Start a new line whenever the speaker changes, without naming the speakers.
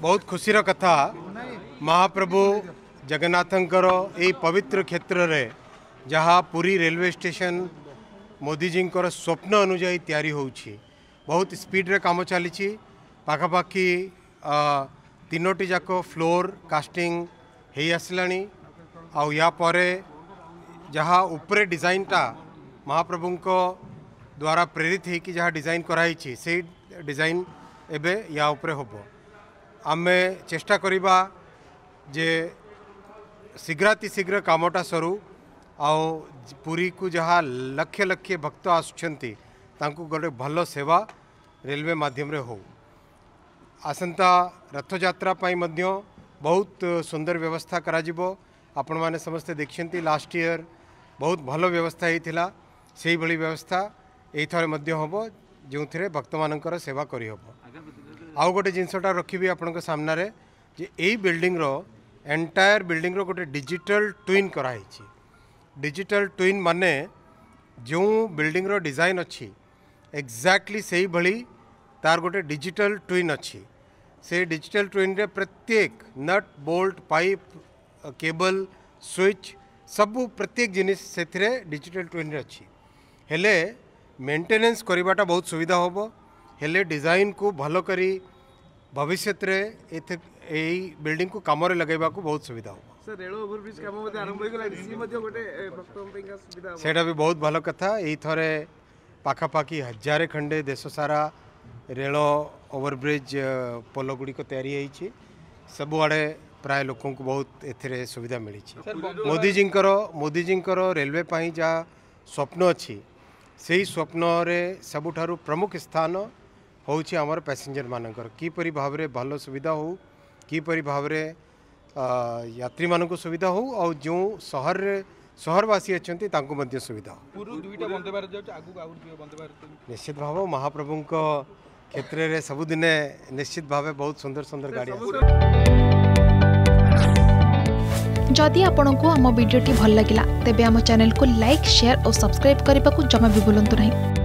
बहुत खुशी कथा महाप्रभु जगन्नाथं पवित्र क्षेत्र रे जहाँ पूरी रेलवे स्टेशन मोदीजी स्वप्न अनुजाई तैयारी बहुत स्पीड रे काम चली पखापाखी तीनोटी जाक फ्लोर कास्टिंग आउ या परे जहाँ उपरे डिजाइनटा महाप्रभु द्वारा प्रेरित होजाइन कराई से डिजाइन एवं या उपरे हो आम चेष्टा करवा जे शीघ्राति शीघ्र कमटा सरु पुरी को जहाँ लक्ष लक्ष भक्त आसुंचा गोटे भल सेवा रेलवे मध्यम हो आसंता रथजात्रापी बहुत सुंदर व्यवस्था करपण मैंने समस्ते देखते लास्ट इयर बहुत भल व्यवस्था होता से व्यवस्था यही थे हम जो थे भक्त मान सेवा करहब ଆଉ ଗୋଟେ ଜିନିଷଟା ରଖିବି ଆପଣଙ୍କ ସାମ୍ନାରେ ଯେ ଏଇ ବିଲ୍ଡିଂର ଏଣ୍ଟାୟାର ବିଲ୍ଡିଂର ଗୋଟେ ଡିଜିଟାଲ ଟୁଇନ୍ କରାହେଇଛି ଡିଜିଟାଲ ଟୁଇନ୍ ମାନେ ଯେଉଁ ବିଲ୍ଡିଂର ଡିଜାଇନ୍ ଅଛି ଏକ୍ଜାକ୍ଟଲି ସେଇଭଳି ତାର ଗୋଟେ ଡିଜିଟାଲ ଟୁଇନ୍ ଅଛି ସେ ଡିଜିଟାଲ ଟୁଇନ୍ରେ ପ୍ରତ୍ୟେକ nut bolt pipe cable switch ସବୁ ପ୍ରତ୍ୟେକ ଜିନିଷ ସେଥିରେ ଡିଜିଟାଲ ଟୁଇନ୍ରେ ଅଛି ହେଲେ ମେଣ୍ଟେନାନ୍ସ କରିବାଟା ବହୁତ ସୁବିଧା ହେବ हेले डिजाइन को भलो करी भविष्य रे ए बिल्डिंग को काम रे लगेबा को बहुत सुविधा हो सर रेलो ओवरब्रिज काम मते आरंभ होइगला सी मध्ये गोटे भक्तम पे का सुविधा सेटा भी बहुत भलो कथा एई थरे पाखा पाकी हजारे खंडे देश सारा रेलो ओवरब्रिज पोलगुडी को तैयारी होई छि सब आडे प्राय लोक को बहुत एथेरे सुविधा मिली मोदी जी मोदी जी रेलवे जहाँ स्वप्न अच्छी से ही स्वप्न सबुठ प्रमुख स्थान हूँ आम पैसेंजर मानक किपर भाव भल सुविधा हो किपर भाव यात्री मान सुविधा हो आ जो सहर सहरवासी अच्छा सुविधा हो दुईटा निश्चित भाव महाप्रभु क्षेत्र में सबुद निश्चित भाव बहुत सुंदर सुंदर गाड़ी जदि आपन को आम भिडी भल लगा तेब चेल को लाइक सेयार और सब्सक्राइब करने को जमा भी बुलां नहीं